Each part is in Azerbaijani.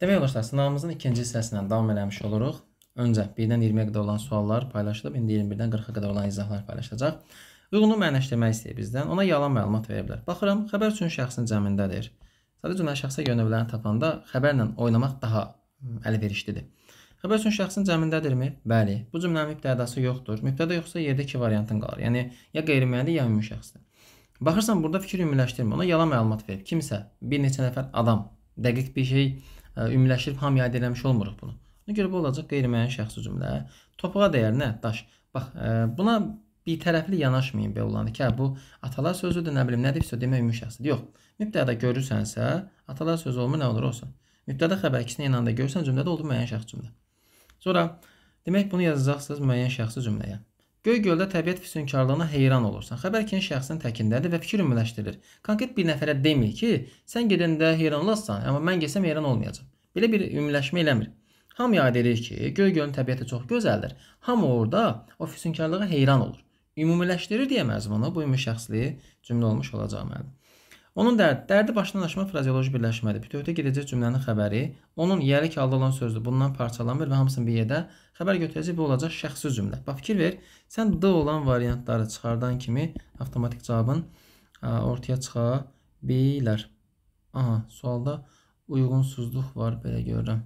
Demək olar ki, sınavımızın ikinci hissəsindən davam eləmiş oluruq. Öncə 1-dən 20-yə qədər olan suallar paylaşılıb, indi 21-dən 40-a qədər olan izahlar paylaşılacaq. Uyğunu mənəşdirmək istəyir bizdən, ona yalan məlumat verə bilər. Baxıram, xəbər üçün şəxsin cəmindədir. Sadəcə cümlə şəxsə görə növlərini tapanda xəbərlə oynamaq daha əlverişlidir. Xəbər üçün şəxsin cəmindədirmi? Bəli. Bu cümlənin mübtədası yoxdur. Mübtəda yoxsa yerdə iki variantın qalır. Yəni ya qeyri-müəyyəndir, ya ümumi şəxsdir. Baxırsan, burada fikir ümumiləşdirmə. Ona yalan məlumat verib. Kimsə, bir neçə nəfər adam dəqiq bir şey ümumiləşdirib hamıya aid eləmiş olmuruq bunu. Ona görə bu olacaq qeyri-müəyyən şəxs üzümlə. Topuğa dəyər nə? Daş. Bax, buna bitərəfli yanaşmayın belə olanda ki, hə, bu atalar sözüdür, nə bilim, nədirsə demək ümumi şəxsdir. Yox. Mübtədə görürsənsə, atalar sözü olmur, nə olur olsun. Mübtədə xəbər ikisini eyni anda görsən, cümlədə oldu müəyyən şəxs cümlə. Sonra demək bunu yazacaqsınız müəyyən şəxsi cümləyə. Göy göldə təbiət füsunkarlığına heyran olursan. Xəbər ki, şəxsin təkindədir və fikir ümumiləşdirilir. Konkret bir nəfərə demir ki, sən gedəndə heyran olasan, amma mən getsəm heyran olmayacam. Belə bir ümumiləşmə eləmir. Hamı yad edir ki, Göygölün təbiəti çox gözəldir. Hamı orada o füsunkarlığa heyran olur. Ümumiləşdirir deyə məzmunu bu ümumi şəxsli cümlə olmuş olacaq müəllim. Onun dərd, dərdi başdan aşma frazeoloji birləşmədir. Bütövdə gedəcək cümlənin xəbəri onun yəlik halda olan sözdür. Bundan parçalanmır və hamısını bir yerdə xəbər götürəcək bu olacaq şəxsi cümlə. Bax fikir ver. Sən d olan variantları çıxardan kimi avtomatik cavabın ortaya çıxa bilər. Aha, sualda uyğunsuzluq var belə görürəm.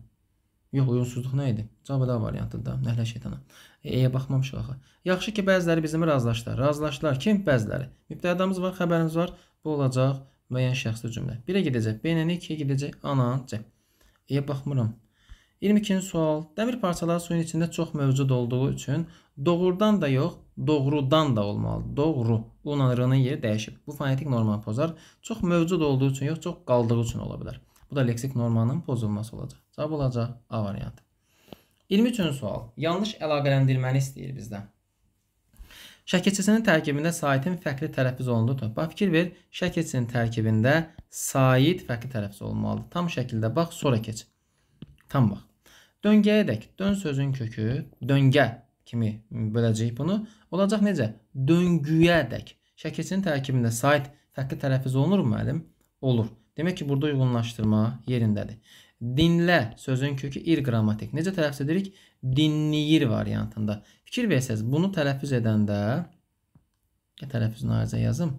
Yox, uyğunsuzluq nə idi? Cavab A variantı da, nəhlə şeytana. E, e-yə baxmamışıq axı. Yaxşı ki, bəziləri bizimlə razılaşdılar. Razılaşdılar kim? Bəziləri. Mübtədamız var, xəbərimiz var. Bu olacaq müəyyən şəxsli cümlə. 1-ə gedəcək, B-nin 2-yə gedəcək, ana, C. E-yə baxmıram. 22-ci sual. Dəmir parçaları suyun içində çox mövcud olduğu üçün doğrudan da yox, doğrudan da olmalıdır. Doğru. Unarının yeri dəyişib. Bu fonetik normanı pozar. Çox mövcud olduğu üçün yox, çox qaldığı üçün ola bilər. Bu da leksik normanın pozulması olacaq. Cavab olacaq A variantı. 23-cü sual. Yanlış əlaqələndirməni istəyir bizdən. Şəkilçisinin tərkibində saitin fərqli tələffüz olunduğu topba fikir ver. Şəkilçisinin tərkibində sait fərqli tələffüz olmalıdır. Tam şəkildə bax, sonra keç. Tam bax. Döngəyə edək. Dön sözün kökü döngə kimi böləcəyik bunu. Olacaq necə? Döngüyə edək. Şəkilçinin tərkibində sait fərqli tələffüz olunur müəllim? Olur. Demək ki, burada uyğunlaşdırma yerindədir. Dinlə sözün kökü ir qrammatik. Necə tələffüz edirik? Dinləyir variantında. Fikir versəz, bunu tələffüz edəndə tələffüzün ayrıca yazım.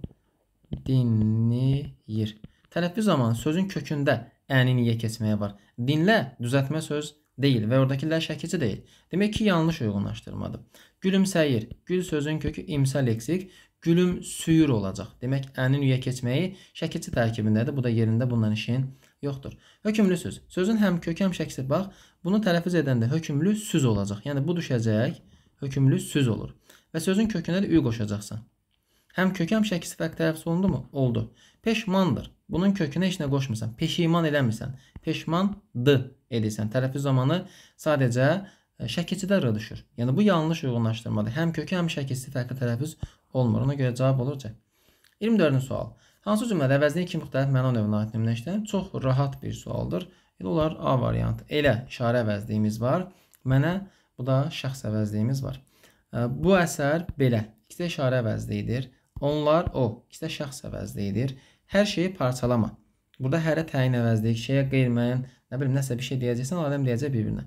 Dinləyir. Tələffüz zamanı sözün kökündə əni niyə keçməyə var. Dinlə düzəltmə söz deyil və oradakı lə şəkilçi deyil. Demək ki, yanlış uyğunlaşdırmadır. Gülümsəyir. Gül sözün kökü imsa leksik gülümsüyür olacaq. Demək, ənin üyə keçməyi şəkilçi tərkibindədir. Bu da yerində bundan işin yoxdur. Hökümlü söz. Sözün həm kök, həm şəkisi. Bax, bunu tələffüz edəndə hökümlü süz olacaq. Yəni, bu düşəcək, hökümlü süz olur. Və sözün kökünə də ü qoşacaqsan. Həm kök, həm şəkisi fərq tələffüz olundumu? Oldu. Peşmandır. Bunun kökünə heç nə qoşmursan. Peşiman eləmirsən. Peşmandı edirsən. Tələffüz zamanı sadəcə e, şəkilçidə r düşür. Yəni, bu yanlış uyğunlaşdırmadır. Həm kökü, həm şəkisi fərqli tələffüz olmur. Ona görə cavab olur C. 24-cü sual. Hansı cümlədə əvəzliyə iki müxtəlif məna növünə aid nümunəşdən çox rahat bir sualdır. Elə olar A variantı. Elə işarə əvəzliyimiz var. Mənə bu da şəxs əvəzliyimiz var. Bu əsər belə. İkisi də işarə əvəzliyidir. Onlar o. İkisi də şəxs əvəzliyidir. Hər şeyi parçalama. Burada hərə təyin əvəzliyik, şeyə qeyri-müəyyən, nə bilim, nəsə bir şey deyəcəksən, adam deyəcək bir-birinə.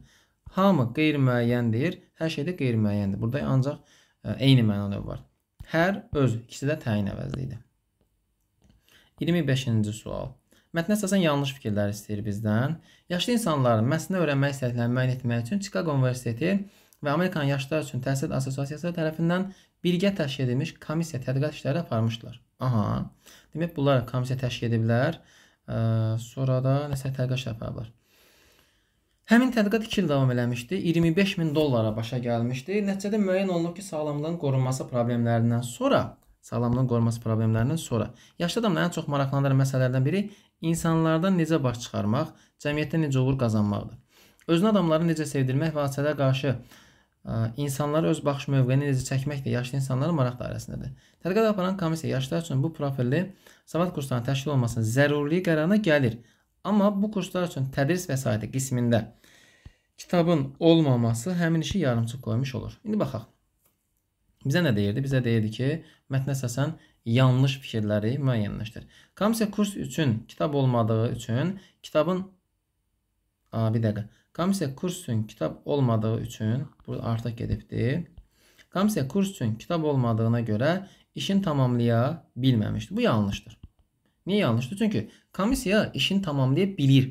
Hamı qeyri-müəyyəndir, hər şey də qeyri-müəyyəndir. Burada ancaq eyni məna növü var. Hər öz ikisi də təyin əvəzliyidir. 25-ci sual. Mətnə əsasən yanlış fikirlər istəyir bizdən. Yaşlı insanların məsnə öyrənmək istədiklərini müəyyən etmək üçün Chicago Universiteti və Amerikan Yaşlılar üçün Təhsil Assosiasiyası tərəfindən birgə təşkil edilmiş komissiya tədqiqat işləri aparmışlar. Aha. Demək bunlar komissiya təşkil ediblər. Sonra da nəsə tədqiqat aparıblar. Həmin tədqiqat 2 il davam eləmişdi. 25 min dollara başa gəlmişdi. Nəticədə müəyyən olunub ki, sağlamlığın qorunması problemlərindən sonra sağlamlığın qorunması problemlərindən sonra yaşlı adamları ən çox maraqlandıran məsələlərdən biri insanlardan necə baş çıxarmaq, cəmiyyətdə necə uğur qazanmaqdır. Özünə adamları necə sevdirmək və hadisələrə qarşı e, insanları öz baxış mövqeyini necə çəkmək də yaşlı insanların maraq dairəsindədir. Tədqiqat aparan komissiya yaşlılar üçün bu profilli savad kurslarının təşkil olmasının zəruriliyi qərarına gəlir. Amma bu kurslar üçün tədris vəsaiti qismində kitabın olmaması həmin işi yarımçıq qoymuş olur. İndi baxaq. Bizə nə deyirdi? Bizə deyirdi ki, mətnə əsasən yanlış fikirləri müəyyənləşdir. Komissiya kurs üçün kitab olmadığı üçün kitabın A, bir dəqiqə. Komissiya kurs üçün kitab olmadığı üçün burada artıq gedibdi. Komissiya kurs üçün kitab olmadığına görə işin tamamlaya bilməmişdi. Bu yanlışdır. Niyə yanlışdır? Çünki komissiya işini tamamlaya bilir.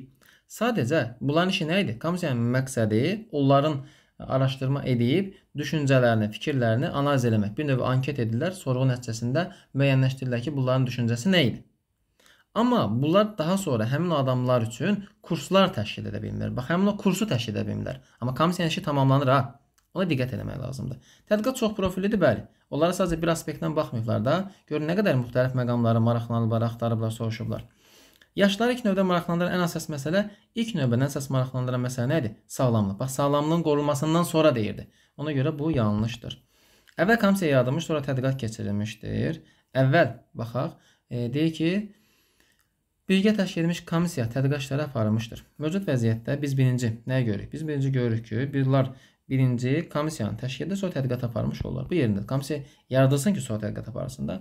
Sadəcə bunların işi nə idi? Komissiyanın məqsədi onların araşdırma edib düşüncələrini, fikirlərini analiz eləmək. Bir növ anket edirlər, sorğu nəticəsində müəyyənləşdirirlər ki, bunların düşüncəsi nə idi? Amma bunlar daha sonra həmin adamlar üçün kurslar təşkil edə bilmir. Bax, həmin o kursu təşkil edə bilmirlər. Amma komissiyanın yəni işi tamamlanır ha. Ona diqqət etmək lazımdır. Tədqiqat çox profillidir, bəli. Onlara sadəcə bir aspektdən baxmayıblar da. Görün nə qədər müxtəlif məqamları maraqlanıblar, axtarıblar, soruşublar. Yaşları ilk növbədə maraqlandıran ən əsas məsələ, ilk növbədən əsas maraqlandıran məsələ nədir? Sağlamlıq. Bax, sağlamlığın qorunmasından sonra deyirdi. Ona görə bu yanlışdır. Əvvəl komissiya yaradılmış, sonra tədqiqat keçirilmişdir. Əvvəl, baxaq, e, deyir ki, Birgə təşkil edilmiş komissiya tədqiqat işləri aparılmışdır. Mövcud vəziyyətdə biz birinci nəyə görürük? Biz birinci görürük ki, birlər birinci komissiyanın təşkilində soy tədqiqat aparmış olurlar. Bu yerində komissiya yaradılsın ki, soy tədqiqat aparsın da.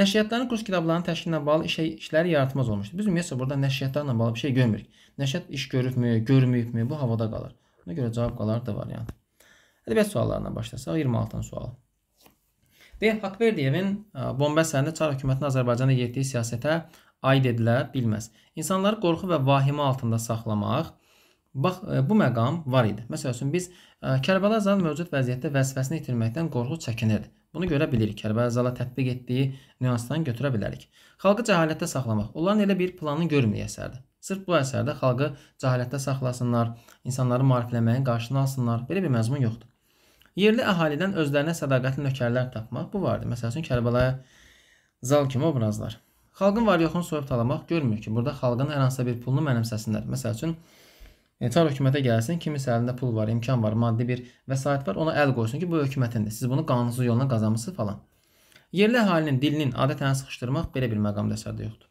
Nəşriyyatların kurs kitablarının təşkilinə bağlı işə, işləri yaratmaz olmuşdur. Biz ümumiyyətlə burada nəşriyyatlarla bağlı bir şey görmürük. Nəşriyyat iş görübmü, görməyibmi bu havada qalır. Buna görə cavab qalar da variant. Yəni. Ədəbiyyat suallarına başlasaq 26-cı sual. D. Haqverdiyevin e, bomba əsərində Çar hökumətinin Azərbaycanda yetirdiyi siyasətə aid edilə bilməz. İnsanları qorxu və vahimə altında saxlamaq, Bax, e, bu məqam var idi. Məsəl üçün, biz e, Kərbəla Zal mövcud vəziyyətdə vəzifəsini itirməkdən qorxu çəkinirdi. Bunu görə bilirik. Kərbəla Zala tətbiq etdiyi nüansdan götürə bilərik. Xalqı cəhalətdə saxlamaq. Onların elə bir planı görmüyor əsərdə. Sırf bu əsərdə xalqı cəhalətdə saxlasınlar, insanları marifləməyin qarşını alsınlar. Belə bir məzmun yoxdur. Yerli əhalidən özlərinə sədaqətli nökərlər tapmaq bu vardı. Məsəl üçün Kərbəlaya Zal kimi obrazlar. Xalqın var yoxunu soyuq talamaq görmür ki, burada xalqın hər hansısa bir pulunu mənimsəsinlər. Məsəl üçün E, çar hökumətə gəlsin, kimisə əlində pul var, imkan var, maddi bir vəsait var, ona əl qoysun ki, bu hökumətindir. Siz bunu qanunsuz yolla qazanmısınız falan. Yerli əhalinin dilinin adətən sıxışdırmaq belə bir məqamda əsərdə yoxdur.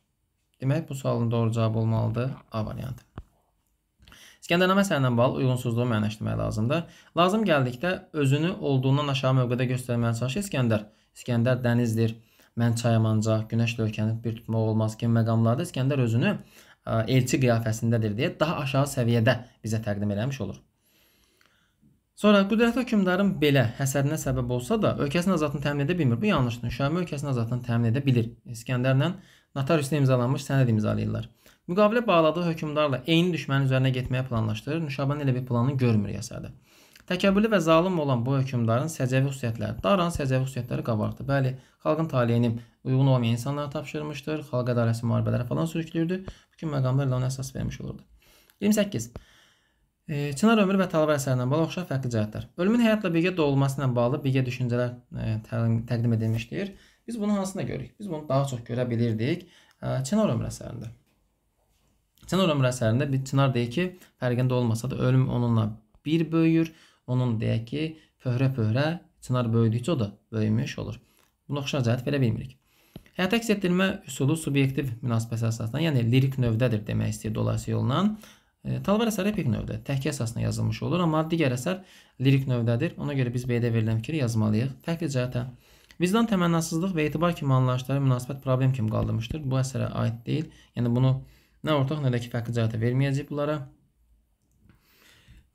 Demək, bu sualın doğru cavabı olmalıdır A variantı. İskəndərnamə əsərindən bağlı uyğunsuzluğu müəyyənləşdirmək lazımdır. Lazım gəldikdə özünü olduğundan aşağı mövqedə göstərməyə çalışır İskəndər. İskəndər dənizdir, mən çayamanca, günəş ölkəni bir tutmaq olmaz kimi məqamlarda İskəndər özünü E, elçi qiyafəsindədir deyə daha aşağı səviyyədə bizə təqdim eləmiş olur. Sonra qüdrətli hökmdarın belə həsərinə səbəb olsa da ölkəsinin azadlığını təmin edə bilmir. Bu yanlışdır. Şami ölkəsinin azadlığını təmin edə bilir. İskəndərlə notariusda imzalanmış sənəd imzalayırlar. Müqavilə bağladığı hökmdarla eyni düşmənin üzərinə getməyə planlaşdırır. Nüşabənin elə bir planını görmür əsərdə. Təkəbbürlü və zalım olan bu hökmdarın səciyyəvi xüsusiyyətləri, Daranın səciyyəvi xüsusiyyətləri qabardı. Bəli, xalqın taleyini uyğun olmayan insanlara tapşırmışdır, xalq ədaləti müharibələrə falan sürüklürdü. Bütün məqamlar ilan əsas vermiş olurdu. 28. E, Çınar ömrü və Talvar əsərindən bağlı oxşar fərqli cəhətlər. Ölümün həyatla birgə doğulması ilə bağlı birgə düşüncələr e, təqdim edilmişdir. Biz bunu hansında görürük? Biz bunu daha çox görə bilirdik e, Çınar ömrü əsərində. Çınar ömrü əsərində bir Çınar deyir ki, fərqində olmasa da ölüm onunla bir böyüyür onun deyək ki, pöhrə-pöhrə çınar böyüdükcə o da böyümüş olur. Buna oxşar cəhət verə bilmirik. Həyat əks etdirmə üsulu subyektiv münasibət əsasına, yəni lirik növdədir demək istəyir dolayısıyla yolla. E, Talvar əsəri epik növdə, təhkiyə əsasına yazılmış olur, amma digər əsər lirik növdədir. Ona görə biz B-də verilən fikri yazmalıyıq. Fərqli cəhətə. Vicdan təmənnasızlıq və etibar kimi anlayışları münasibət problem kimi qaldırmışdır. Bu əsərə aid deyil. Yəni bunu nə ortaq, nə də ki, fərqli cəhətə verməyəcək bunlara.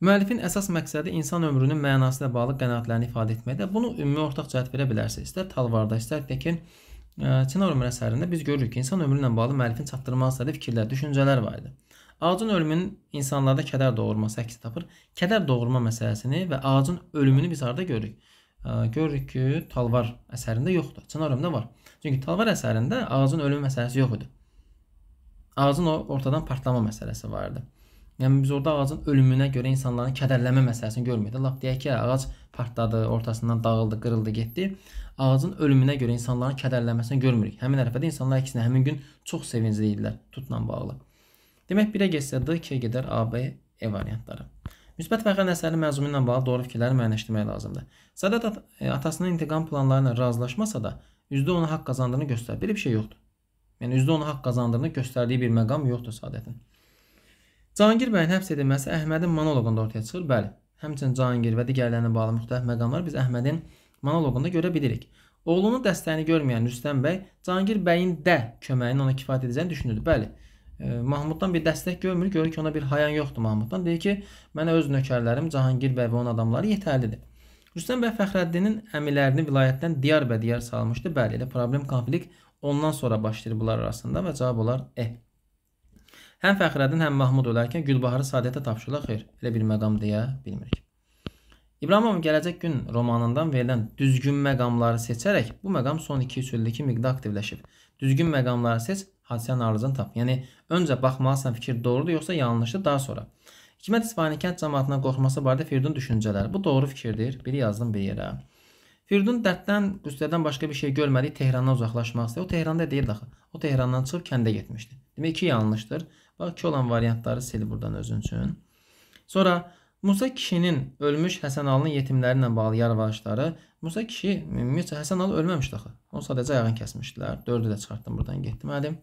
Müəllifin əsas məqsədi insan ömrünün mənası ilə bağlı qənaətlərini ifadə etməkdə. Bunu ümumi ortaq cəhət verə bilərsiniz. İstər Talvarda, istər Pekin e, Çinar ömrü əsərində biz görürük ki, insan ömrü ilə bağlı müəllifin çatdırmaq istədiyi fikirlər, düşüncələr var idi. Ağacın ölümünün insanlarda kədər doğurması əks tapır. Kədər doğurma məsələsini və ağacın ölümünü biz harda görürük? E, görürük ki, Talvar əsərində yoxdur. Çinar ömründə var. Çünki Talvar əsərində ağacın ölümü məsələsi yox idi. Ağacın ortadan partlama məsələsi var idi. Yəni biz orada ağacın ölümünə görə insanların kədərlənmə məsələsini görmürük. Lap deyək ki, ağac partladı, ortasından dağıldı, qırıldı, getdi. Ağacın ölümünə görə insanların kədərlənməsini görmürük. Həmin ərəfədə insanlar əksinə həmin gün çox sevincli idilər tutla bağlı. Demək 1-ə getsə D, 2-yə gedər A, B, E variantları. Müsbət fəxrən əsərin məzmunu ilə bağlı doğru fikirləri müəyyənləşdirmək lazımdır. Sadat at e, atasının intiqam planları ilə razılaşmasa da, %10 haqq qazandığını göstərir. Belə bir şey yoxdur. Yəni %10 haqq qazandığını göstərdiyi bir məqam yoxdur Sadətin. Cahangir bəyin həbs edilməsi Əhmədin monoloqunda ortaya çıxır. Bəli. Həmçinin Cahangir və digərlərinə bağlı müxtəlif məqamları biz Əhmədin monoloqunda görə bilirik. Oğlunun dəstəyini görməyən Rüstəm bəy Cahangir bəyin də köməyinin ona kifayət edəcəyini düşünürdü. Bəli. E, Mahmuddan bir dəstək görmür, görür ki, ona bir hayan yoxdur Mahmuddan. Deyir ki, mənə öz nökərlərim Cahangir bəy və onun adamları yetərlidir. Rüstəm bəy Fəxrəddinin əmilərini vilayətdən diyar bədiyar salmışdı. Bəli, elə problem konflikt ondan sonra başlayır bunlar arasında və cavab olar E. Eh. Həm Fəxrəddin, həm Mahmud olarkən Gülbaharı Saadətə tapşırılaq xeyr. Elə bir məqam deyə bilmirik. İbrahimovun Gələcək gün romanından verilən düzgün məqamları seçərək bu məqam son 2-3 ildəki miqdə aktivləşib. Düzgün məqamları seç, hadisənin arızını tap. Yəni, öncə baxmalısan fikir doğrudur, yoxsa yanlışdır, daha sonra. Hikmət İsfahani kənd cəmatına qorxması barədə Firdun düşüncələri. Bu doğru fikirdir, biri yazdım bir yerə. Firdun dərddən, qüssədən başqa bir şey görmədik, Tehrandan uzaqlaşmaq istəyir. O Tehranda deyil axı. O Tehrandan çıxıb kəndə getmişdi. Demək ki, yanlışdır. Bax, olan variantları sil buradan özün üçün. Sonra Musa kişinin ölmüş Həsənalının yetimləri ilə bağlı yarıvaşları. Musa kişi, ümumiyyətlə Həsənalı ölməmişdi axı. Onu sadəcə ayağını kəsmişdilər. 4-ü də çıxartdım buradan getmədim.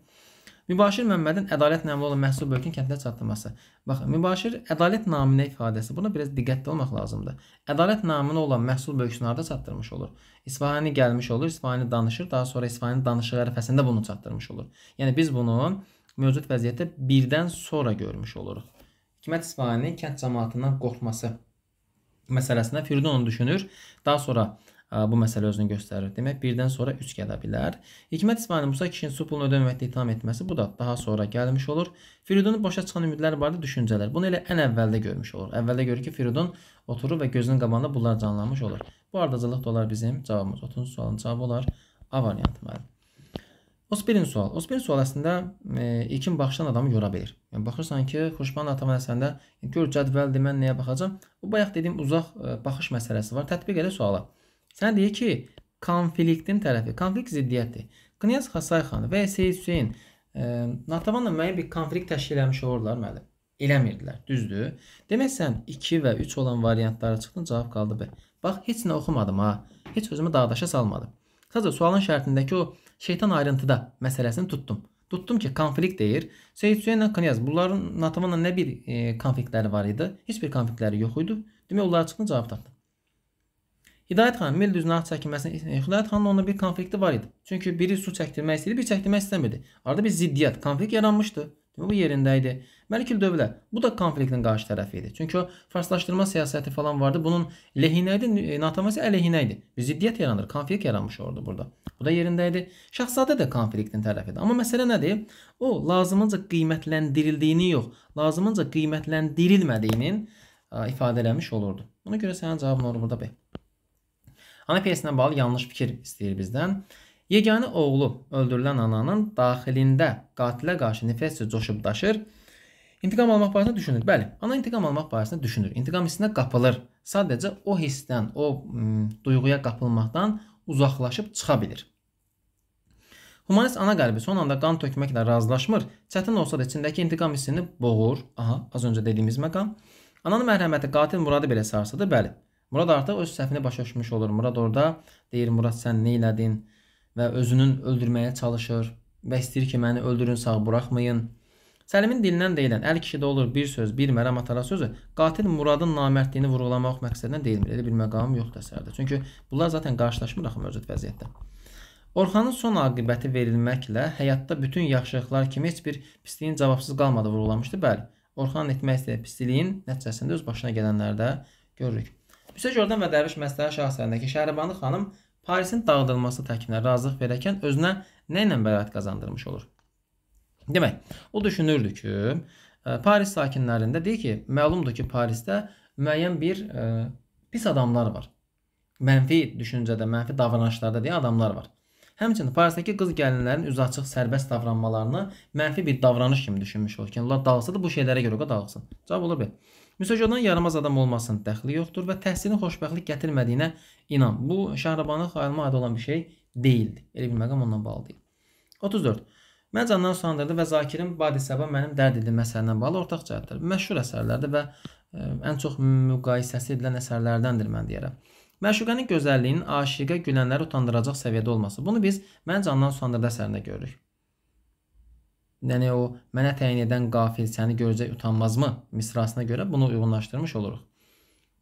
Mübaşir Məmmədin ədalət naminə olan məhsul bölgün kəndinə çatdırması. Bax, mübaşir ədalət naminə ifadəsi. Buna biraz diqqətli olmaq lazımdır. Ədalət naminə olan məhsul bölgüsünü harda çatdırmış olur? İsfahani gəlmiş olur, İsfahani danışır, daha sonra İsfahani danışığı ərəfəsində bunu çatdırmış olur. Yəni biz bunun mövcud vəziyyətdə birdən sonra görmüş oluruq. Hikmət İsfahani kənd cəmaatından qorxması məsələsində Firdun onu düşünür. Daha sonra e, bu məsələ özünü göstərir. Demək, birdən sonra 3 gələ bilər. Hikmət İsmail Musa kişinin su pulunu ödəməkdə itham etməsi bu da daha sonra gəlmiş olur. Firidunun başa çıxan ümidlər barədə düşüncələr. Bunu elə ən əvvəldə görmüş olur. Əvvəldə görür ki, Firidun oturur və gözünün qabağında bunlar canlanmış olur. Bu ardıcılıq da olar bizim cavabımız. 30 sualın cavabı olar A variantı müəllim. 31-ci sual. 31-ci sual əslində e, ilkin baxışdan adamı yora bilir. Yəni baxırsan ki, Xoşbanın Ataman əsərində e, gör cədvəldir, mən nəyə baxacam? Bu bayaq dediyim uzaq e, baxış məsələsi var. Tətbiq elə suala. Sənə deyir ki, konfliktin tərəfi, konflikt ziddiyyətdir. Knyaz Xasayxan və Seyid Hüseyn e, Natavanla müəyyən bir konflikt təşkil eləmiş olurlar müəllim. Eləmirdilər, düzdür? Demək sən 2 və 3 olan variantlara çıxdın, cavab qaldı B. Bax, heç nə oxumadım ha. Heç özümü dağdaşa salmadım. Sadəcə sualın şərtindəki o şeytan ayrıntıda meselesini tuttum. Tuttum ki konflikt deyir. Seyid Süheyla Knyaz bunların Natamanla nə bir e, konfliktləri var idi? Heç bir konfliktləri yox idi. Demək onlara çıxın cavab tapdım. Hidayət xanım mil düzünə ağ çəkilməsinə e, Hidayət xanımın onda bir konflikti var idi. Çünki biri su çəkdirmək istəyirdi, bir çəkdirmək istəmirdi. Arada bir ziddiyyət, konflikt yaranmışdı. Demək bu yerində idi. Məlikül Dövlə bu da konfliktin qarşı tərəfi idi. Çünki o farslaşdırma siyasəti falan vardı. Bunun lehinə idi, Nataməsi əleyhinə idi. Ziddiyyət yaranır, konflikt yaranmış orada burada. Bu da yerində idi. Şahzadə də konfliktin tərəfidir. Amma məsələ nədir? O lazımınca qiymətləndirildiyini yox, lazımınca qiymətləndirilmədiyinin ifadə eləmiş olurdu. Buna görə sənin cavabın olur burada B. Ana pyesinə bağlı yanlış fikir istəyir bizdən. Yeganə oğlu öldürülən ananın daxilində qatilə qarşı nifrət coşub daşır. İntiqam almaq barəsində düşünür. Bəli, ana intiqam almaq barəsində düşünür. İntiqam hissinə qapılır. Sadəcə o hissdən, o m, duyğuya qapılmaqdan uzaqlaşıb çıxa bilir. Humanist ana qəlbi son anda qan tökməklə razılaşmır. Çətin olsa da içindəki intiqam hissini boğur. Aha, az öncə dediyimiz məqam. Ananın mərhəməti qatil Muradı belə sarsıdı. Bəli. Murad artıq öz səhvini başa düşmüş olur. Murad orada deyir, Murad sən nə elədin və özünün öldürməyə çalışır və istəyir ki, məni öldürün, sağ buraxmayın. Səlimin dilindən deyilən əl kişidə olur bir söz, bir məram atara sözü qatil Muradın namərdliyini vurğulamaq məqsədindən deyilmir. Elə bir məqamım yoxdur əsərdə. Çünki bunlar zaten qarşılaşmır axı mövcud vəziyyətdə. Orxanın son aqibəti verilməklə həyatda bütün yaxşılıqlar kimi heç bir pisliyin cavabsız qalmadı vurğulamışdı. Bəli, Orxanın etmək istədiyi pisliyin nəticəsində öz başına gələnləri də görürük. Hüseyn Gördən və Dərviş Məsləhət şahsərindəki Şəhribanı xanım Parisin dağıdılması təkminə razılıq verərkən özünə nə ilə bəraət qazandırmış olur? Demək, o düşünürdü ki, e, Paris sakinlərində deyir ki, məlumdur ki, Parisdə müəyyən bir ə, e, pis adamlar var. Mənfi düşüncədə, mənfi davranışlarda deyə adamlar var. Həmçinin Parisdəki qız gəlinlərin üzü açıq sərbəst davranmalarını mənfi bir davranış kimi düşünmüş olur ki, onlar dağılsa da bu şeylərə görə dağılsın. Cavab olur B. Müsəcodan yaramaz adam olmasının dəxli yoxdur və təhsilin xoşbəxtlik gətirmədiyinə inan. Bu Şahrabanın xayalına aid olan bir şey deyildi. Elə bir məqam ondan bağlı deyil. 34. Mən candan sulandırdı və Zakirin Badi Səba mənim dərd edilmə əsərinə bağlı ortaq cəhətdir. Məşhur əsərlərdir və e, ən çox müqayisəsi edilən əsərlərdəndir mən deyərəm. Məşuqənin gözəlliyinin aşiqə gülənləri utandıracaq səviyyədə olması. Bunu biz mən candan sulandırdı əsərində görürük. Yəni o mənə təyin edən qafil səni görəcək utanmazmı misrasına görə bunu uyğunlaşdırmış oluruq.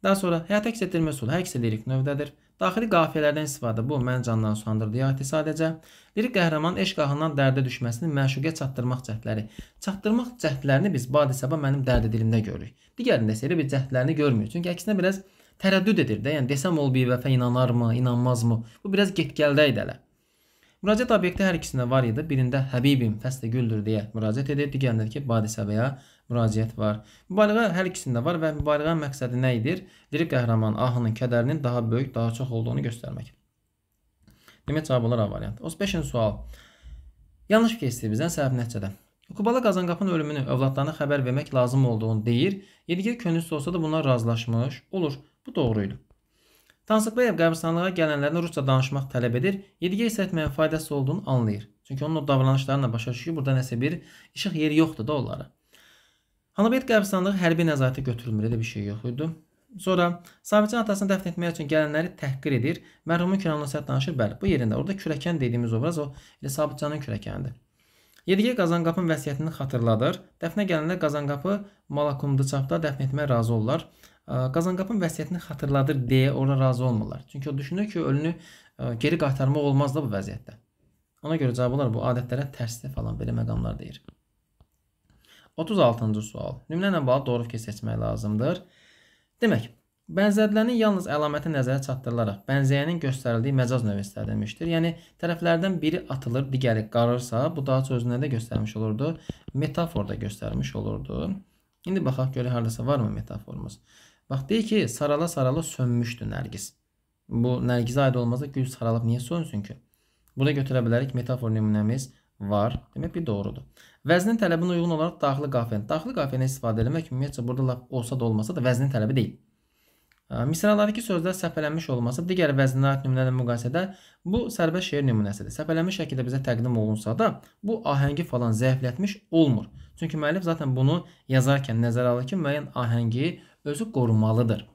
Daha sonra həyata əks etdirmə üsulu əks edirik növdədir. Daxili qafiyələrdən istifadə bu mən candan sulandırdı yatı sadəcə. Lirik qəhrəman eşq ahından dərdə düşməsini məşuqə çatdırmaq cəhdləri. Çatdırmaq cəhdlərini biz badisəba mənim dərd dilimdə görürük. Digərində isə elə bir cəhdlərini görmürük. Çünki əksinə biraz tərəddüd edir də. Yəni desəm ol bir vəfə inanarmı, inanmazmı? Bu biraz get-gəldə idi hələ. Müraciət obyekti hər ikisində var idi. Birində Həbibim, fəsdə güldür deyə müraciət edir, digərində ki, badisəbəyə müraciət var. Mübaliğə hər ikisində var və mübaliğənin məqsədi nə idir? Lirik qəhrəman ahının kədərinin daha böyük, daha çox olduğunu göstərmək. Demək cavab olar A variantı. 35-ci sual. Yanlış fikir istəyir bizdən səhv nəticədə. Qubala Qazanqapın ölümünü övladlarına xəbər vermək lazım olduğunu deyir. Yedigər könüllüsü olsa da bunlar razılaşmış olur. Bu doğru idi. Tansıqbəyev qəbirstanlığa gələnlərinə rusca danışmaq tələb edir. Yedigər isə etməyin faydası olduğunu anlayır. Çünki onun o davranışlarına başa düşür ki, burada nəsə bir işıq yeri yoxdur da onlara. Hanabeyt qəbirstanlığı hərbi nəzarətə götürülmür, elə bir şey yox idi. Sonra Sabitçinin atasını dəfn etmək üçün gələnləri təhqir edir. Mərhumun könlünə nəsihət danışır. Bəli, bu yerində orada kürəkən dediyimiz obraz o elə Sabitcanın kürəkənidir. Yediqə Qazanqapın vəsiyyətini xatırladır. Dəfnə gələnlər Qazanqapı Malakumduçapda dəfn etməyə razı olurlar. Qazanqapın vəsiyyətini xatırladır deyə ora razı olmurlar. Çünki o düşünür ki, ölünü geri qaytarmaq olmaz da bu vəziyyətdə. Ona görə cavablar bu adətlərə tərsdir falan belə məqamlar deyir. 36-cı sual. Nümunə ilə bağlı doğru fikir seçmək lazımdır. Demək, bənzədilənin yalnız əlaməti nəzərə çatdırılaraq bənzəyənin göstərildiyi məcaz növü istədilmişdir. Yəni tərəflərdən biri atılır, digəri qarırsa, bu daha sözünə də göstərmiş olurdu. Metaforda göstərmiş olurdu. İndi baxaq görək hardasa varmı metaforumuz. Bax deyir ki, sarala sarala sönmüşdü Nərgiz. Bu Nərgizə aid olmazsa gül saralıb niyə sönsün ki? Burada götürə bilərik metafor nümunəmiz var. Demək bir doğrudur. Vəznin tələbinə uyğun olaraq daxili qafiyə. Daxili qafiyəni istifadə etmək ümumiyyətcə burada lap olsa da olmasa da vəznin tələbi deyil. Misralardakı sözlər səhvələnmiş olması digər vəzinə aid nümunələrlə müqayisədə bu sərbəst şeir nümunəsidir. Səhvələnmiş şəkildə bizə təqdim olunsa da bu ahəngi falan zəiflətmiş olmur. Çünki müəllif zaten bunu yazarkən nəzərə alır ki, müəyyən ahəngi özü qorumalıdır.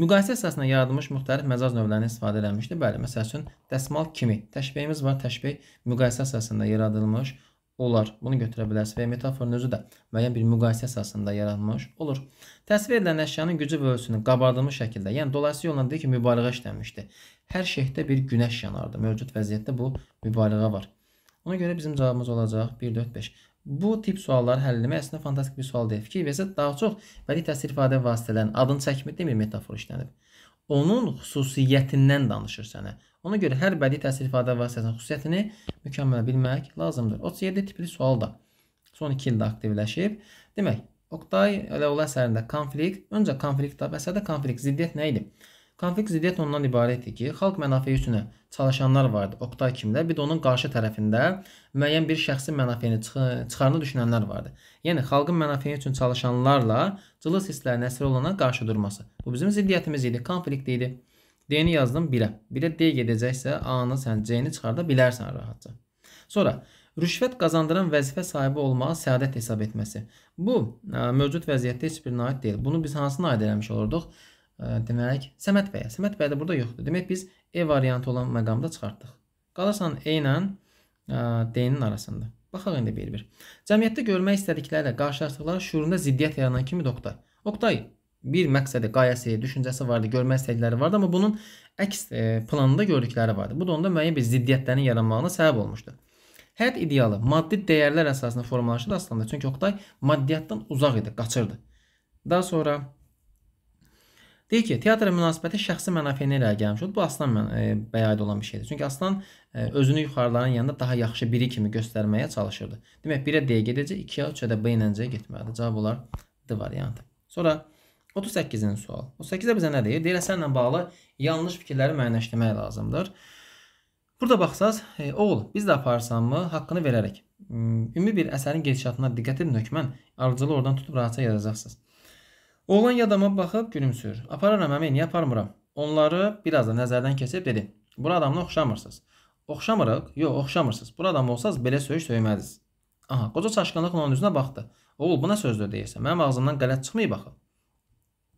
Müqayisə əsasında yaradılmış müxtəlif məcaz növlərindən istifadə edilmişdir. Bəli, məsəl üçün dəsmal kimi təşbehimiz var. Təşbeh müqayisə əsasında yaradılmış olar. Bunu götürə bilərsiniz və metaforun özü də müəyyən bir müqayisə əsasında yaranmış olur. Təsvir edilən əşyanın gücü və ölçüsünü qabardılmış şəkildə, yəni dolayısıyla yolla deyir ki, mübaliğə işlənmişdi. Hər şeydə bir günəş yanardı. Mövcud vəziyyətdə bu mübaliğə var. Ona görə bizim cavabımız olacaq 1 4 5. Bu tip sualları həllimi əslində fantastik bir sual deyil. Fikir versə daha çox bədii təsir ifadə vasitələrin adını çəkmir demir metafor işlənib. Onun xüsusiyyətindən danışır sənə. Ona görə hər bədii təsir ifadə vasitəsinin xüsusiyyətini mükəmməl bilmək lazımdır. 37 tipli sual da son 2 ildə aktivləşib. Demək, Oktay Ələoğlu əsərində konflikt, öncə konflikt tap əsərdə konflikt ziddiyyət nə idi? Konflikt ziddiyyət ondan ibarətdir ki, xalq mənafeyi üçün çalışanlar vardı, Oqtay kimlər, bir də onun qarşı tərəfində müəyyən bir şəxsin mənafeyini çıxarını düşünənlər vardı. Yəni xalqın mənafeyi üçün çalışanlarla cılız hisslərinə əsir olana qarşı durması. Bu bizim ziddiyyətimiz idi, konflikt idi. D-ni yazdım 1-ə. 1-ə D gedəcəksə A-nı sən C-ni çıxarda bilərsən rahatca. Sonra rüşvət qazandıran vəzifə sahibi olmağı səadət hesab etməsi. Bu mövcud vəziyyətdə heç birinə aid deyil. Bunu biz hansına aid eləmiş olurduq? demək Səməd bəyə. Səməd bəy də burada yoxdur. Demək biz E variantı olan məqamda çıxartdıq. Qalırsan E ilə D-nin arasında. Baxaq indi bir-bir. Cəmiyyətdə görmək istədikləri ilə qarşılaşdıqları şüurunda ziddiyyət yaranan kimi Oqtay. Oqtay bir məqsədi, qayəsi, düşüncəsi vardı, görmək istədikləri vardı, amma bunun əks e, planında gördükləri vardı. Bu da onda müəyyən bir ziddiyyətlərin yaranmağına səbəb olmuşdu. Həd idealı maddi dəyərlər əsasında formalaşır aslında, çünki Oqtay maddiyyatdan uzaq idi, qaçırdı. Daha sonra Deyir ki, teatra münasibəti şəxsi mənafeyinə irəli gəlmiş olub. Bu aslan e, bəyaid olan bir şeydir. Çünki aslan e, özünü yuxarıların yanında daha yaxşı biri kimi göstərməyə çalışırdı. Demək, 1-ə D gedəcək, 2-ə, 3-ə də B ilə C getməlidir. Cavab olar D variantı. Sonra 38-ci sual. 38-də bizə nə deyir? Deyir, əsərlə bağlı yanlış fikirləri müəyyənləşdirmək lazımdır. Burada baxsaz, e, oğul, biz də aparsanmı haqqını verərək. Hmm, ümumi bir əsərin gedişatına diqqət edin hökmən ardıcılı oradan tutub rahatca yazacaqsınız. Oğlan adama baxıb gülümsür. Apararam əmin, niyə aparmıram? Onları biraz da nəzərdən keçib dedi. Bura adamla oxşamırsınız. Oxşamırıq? Yox, oxşamırsınız. Bura adam olsaz belə söyüş söyməzsiniz. Aha, qoca çaşqınlıqla onun üzünə baxdı. Oğul, bu nə sözdür deyirsən? Mənim ağzımdan qələt çıxmayıb axı.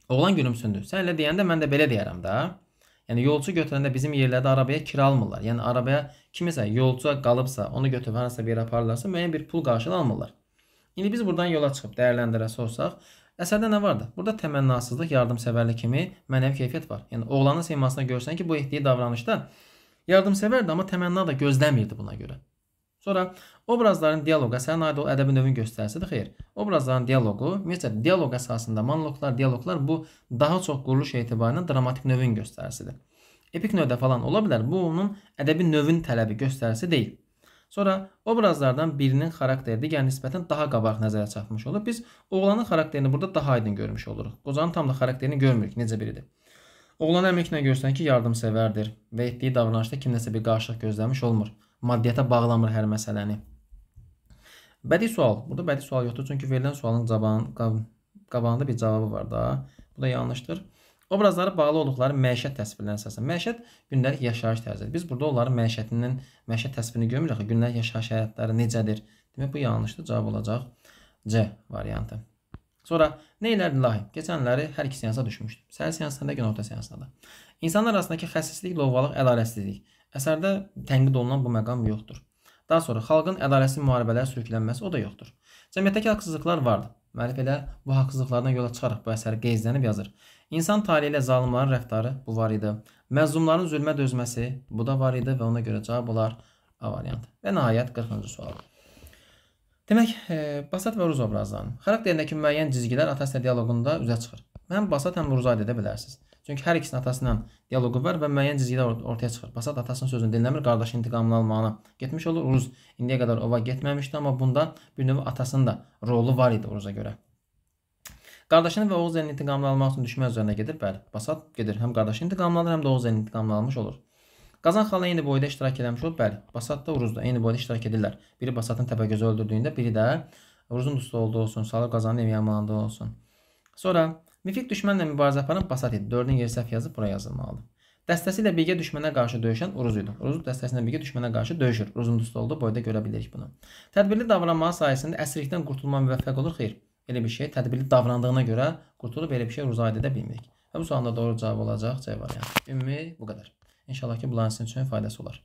Oğlan gülümsündü. Sən elə deyəndə mən də belə deyərəm də. Yəni yolçu götürəndə bizim yerlərdə arabaya kira almırlar. Yəni arabaya kimisə yolcu qalıbsa, onu götürüb hansısa bir yerə aparırlarsa müəyyən bir pul qarşılığı almırlar. İndi biz buradan yola çıxıb dəyərləndirə sorsaq, Əsərdə nə var da? Burada təmənnasızlıq, yardımsevərlik kimi mənəvi keyfiyyət var. Yəni oğlanın simasına görsən ki, bu etdiyi davranışda yardımsevərdir, amma təmənna da gözləmirdi buna görə. Sonra obrazların dialoqu əsərin aid o ədəbi növün göstərisidir. Xeyr. Obrazların dialoqu, ümumiyyətlə dialoq əsasında monoloqlar, dialoqlar bu daha çox quruluş etibarından dramatik növün göstərisidir. Epik növdə falan ola bilər. Bu onun ədəbi növün tələbi göstərisi deyil. Sonra obrazlardan birinin xarakteri digər nisbətən daha qabaq nəzərə çatmış olur. Biz oğlanın xarakterini burada daha aydın görmüş oluruq. Qocanın tam da xarakterini görmürük, necə biridir. Oğlan əməklə görsən ki, yardımsevərdir və etdiyi davranışda kimdəsə bir qarşılıq gözləmiş olmur. Maddiyyata bağlamır hər məsələni. Bədii sual. Burada bədii sual yoxdur, çünki verilən sualın caban, qab qabağında bir cavabı var da. Bu da yanlışdır. Obrazları bağlı olduqları məişət təsvirlərinə əsasən. Məişət gündəlik yaşayış tərzidir. Biz burada onların məişətinin, məişət təsvirini görmürük. Gündəlik yaşayış həyatları necədir? Demək bu yanlışdır. Cavab olacaq C variantı. Sonra nə ilə ilahi? Keçənləri hər iki seansa düşmüşdü. Səhər seansında, günorta seansında. İnsanlar arasındakı xəssislik, lovğalıq, ədalətsizlik. Əsərdə tənqid olunan bu məqam yoxdur. Daha sonra xalqın ədalətsiz müharibələrə sürüklənməsi o da yoxdur. Cəmiyyətdəki haqsızlıqlar vardı. Müəllif elə bu haqsızlıqlardan yola çıxaraq bu əsəri qeyzlənib yazır. İnsan taliyi ilə zalımların rəftarı bu var idi. Məzlumların zülmə dözməsi bu da var idi və ona görə cavab olar A variantı. Və nəhayət 40-cı sual. Demək, e, Basat və Ruz obrazlarının xarakterindəki müəyyən cizgilər atası ilə dialoqunda üzə çıxır. Mən Basat həm Ruza edə bilərsiniz. Çünki hər ikisinin atası ilə dialoqu var və müəyyən cizgilər ortaya çıxır. Basat atasının sözünü dinləmir, qardaşı intiqamını almağına getmiş olur. Ruz indiyə qədər ova getməmişdi, amma bunda bir növ atasının da rolu var idi Ruza görə. Qardaşının və Oğuzənin intiqamını almaq üçün düşmən üzərinə gedir. Bəli, Basat gedir. Həm qardaşı intiqamını alır, həm də Oğuzənin intiqamını almış olur. Qazan xanla eyni boyda iştirak eləmiş olur. Bəli, Basat da Uruz da eyni boyda iştirak edirlər. Biri Basatın Təpəgözü öldürdüyündə, biri də Uruzun dostu olduğu olsun, Salıb Qazanın evi yamandığı olsun. Sonra Mifik düşmənlə mübarizə aparan Basat idi. 4-ün yeri səhv yazıb bura yazılmalıdır. Dəstəsi ilə birgə düşmənə qarşı döyüşən Uruz idi. Uruz dəstəsi ilə birgə düşmənə qarşı döyüşür. Uruzun dostu olduğu boyda görə bilirik bunu. Tədbirli davranmağı sayəsində əsirlikdən qurtulma müvəffəq olur. Xeyr. Elə bir şey tədbirli davrandığına görə qurtulub elə bir şey rüzad edə bilmirik. Və bu sualın da doğru cavabı olacaq C variantı. Ümumi bu qədər. İnşallah ki, bunların sizin üçün faydası olar.